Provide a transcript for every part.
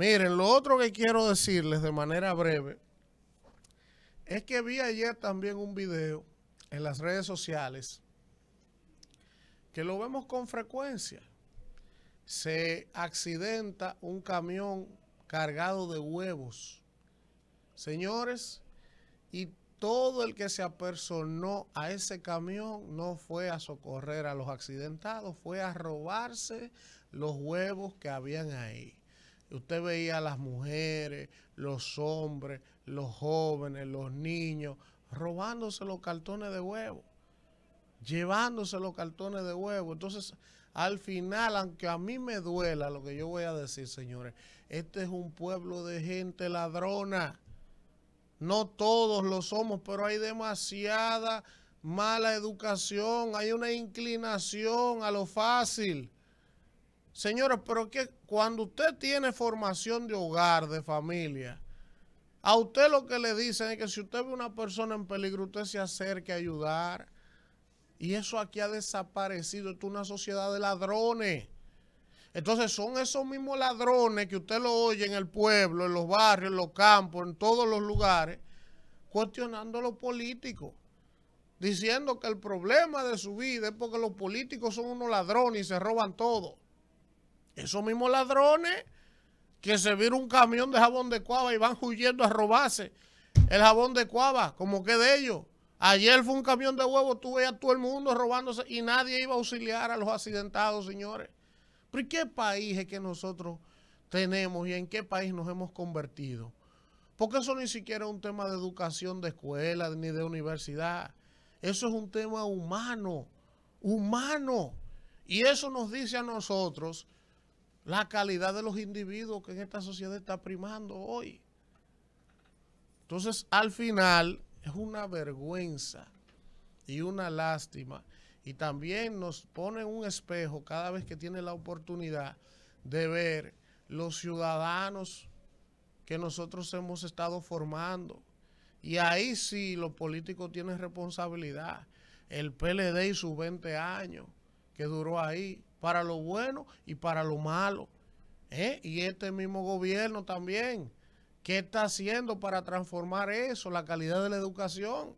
Miren, lo otro que quiero decirles de manera breve es que vi ayer también un video en las redes sociales que lo vemos con frecuencia. Se accidenta un camión cargado de huevos. Señores, y todo el que se apersonó a ese camión no fue a socorrer a los accidentados, fue a robarse los huevos que habían ahí. Usted veía a las mujeres, los hombres, los jóvenes, los niños, robándose los cartones de huevo, llevándose los cartones de huevo. Entonces, al final, aunque a mí me duela lo que yo voy a decir, señores, este es un pueblo de gente ladrona. No todos lo somos, pero hay demasiada mala educación, hay una inclinación a lo fácil. Señores, pero que cuando usted tiene formación de hogar, de familia, a usted lo que le dicen es que si usted ve una persona en peligro, usted se acerque a ayudar. Y eso aquí ha desaparecido. Esto es una sociedad de ladrones. Entonces son esos mismos ladrones que usted lo oye en el pueblo, en los barrios, en los campos, en todos los lugares, cuestionando a los políticos. Diciendo que el problema de su vida es porque los políticos son unos ladrones y se roban todo. Esos mismos ladrones que se vieron un camión de jabón de cuava y van huyendo a robarse el jabón de cuava, como que de ellos. Ayer fue un camión de huevo, tú veías todo el mundo robándose y nadie iba a auxiliar a los accidentados, señores. ¿Pero qué país es que nosotros tenemos y en qué país nos hemos convertido? Porque eso ni siquiera es un tema de educación de escuela ni de universidad. Eso es un tema humano, humano. Y eso nos dice a nosotros la calidad de los individuos que en esta sociedad está primando hoy. Entonces, al final, es una vergüenza y una lástima. Y también nos pone un espejo cada vez que tiene la oportunidad de ver los ciudadanos que nosotros hemos estado formando. Y ahí sí los políticos tienen responsabilidad. El PLD y sus 20 años que duró ahí para lo bueno y para lo malo. ¿eh? Y este mismo gobierno también, ¿qué está haciendo para transformar eso, la calidad de la educación?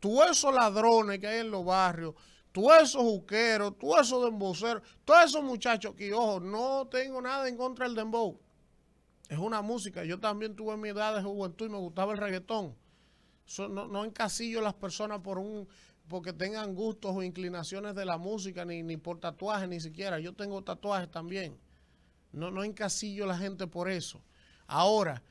Todos esos ladrones que hay en los barrios, todos esos juqueros, todos esos demboceros, todos esos muchachos que, ojo, no tengo nada en contra del dembow. Es una música. Yo también tuve mi edad de juventud y me gustaba el reggaetón. no, no encasillo las personas por un porque tengan gustos o inclinaciones de la música, ni, por tatuajes ni siquiera. Yo tengo tatuajes también. No, no encasillo a la gente por eso. Ahora,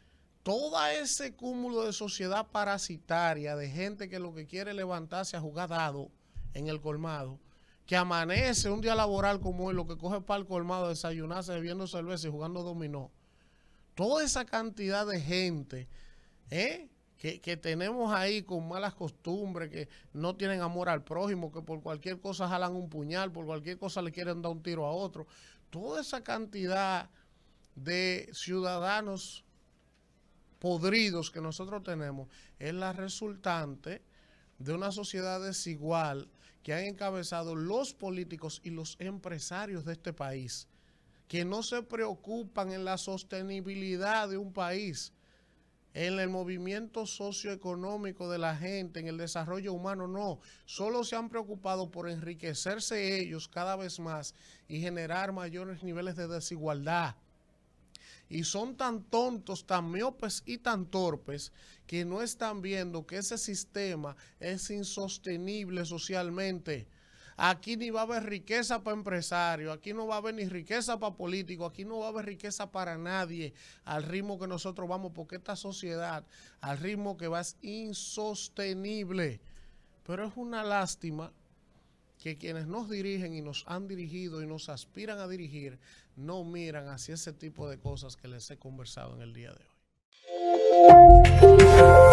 todo ese cúmulo de sociedad parasitaria, de gente que lo que quiere levantarse a jugar dado en el colmado, que amanece un día laboral como hoy, lo que coge para el colmado, desayunarse, bebiendo cerveza y jugando dominó. Toda esa cantidad de gente, ¿eh? que, tenemos ahí con malas costumbres, que no tienen amor al prójimo, que por cualquier cosa jalan un puñal, por cualquier cosa le quieren dar un tiro a otro. Toda esa cantidad de ciudadanos podridos que nosotros tenemos es la resultante de una sociedad desigual que han encabezado los políticos y los empresarios de este país, que no se preocupan en la sostenibilidad de un país en el movimiento socioeconómico de la gente, en el desarrollo humano, no. Solo se han preocupado por enriquecerse ellos cada vez más y generar mayores niveles de desigualdad. Y son tan tontos, tan miopes y tan torpes que no están viendo que ese sistema es insostenible socialmente. Aquí ni va a haber riqueza para empresarios, aquí no va a haber ni riqueza para político, aquí no va a haber riqueza para nadie al ritmo que nosotros vamos, porque esta sociedad, al ritmo que va es insostenible. Pero es una lástima que quienes nos dirigen y nos han dirigido y nos aspiran a dirigir no miran hacia ese tipo de cosas que les he conversado en el día de hoy.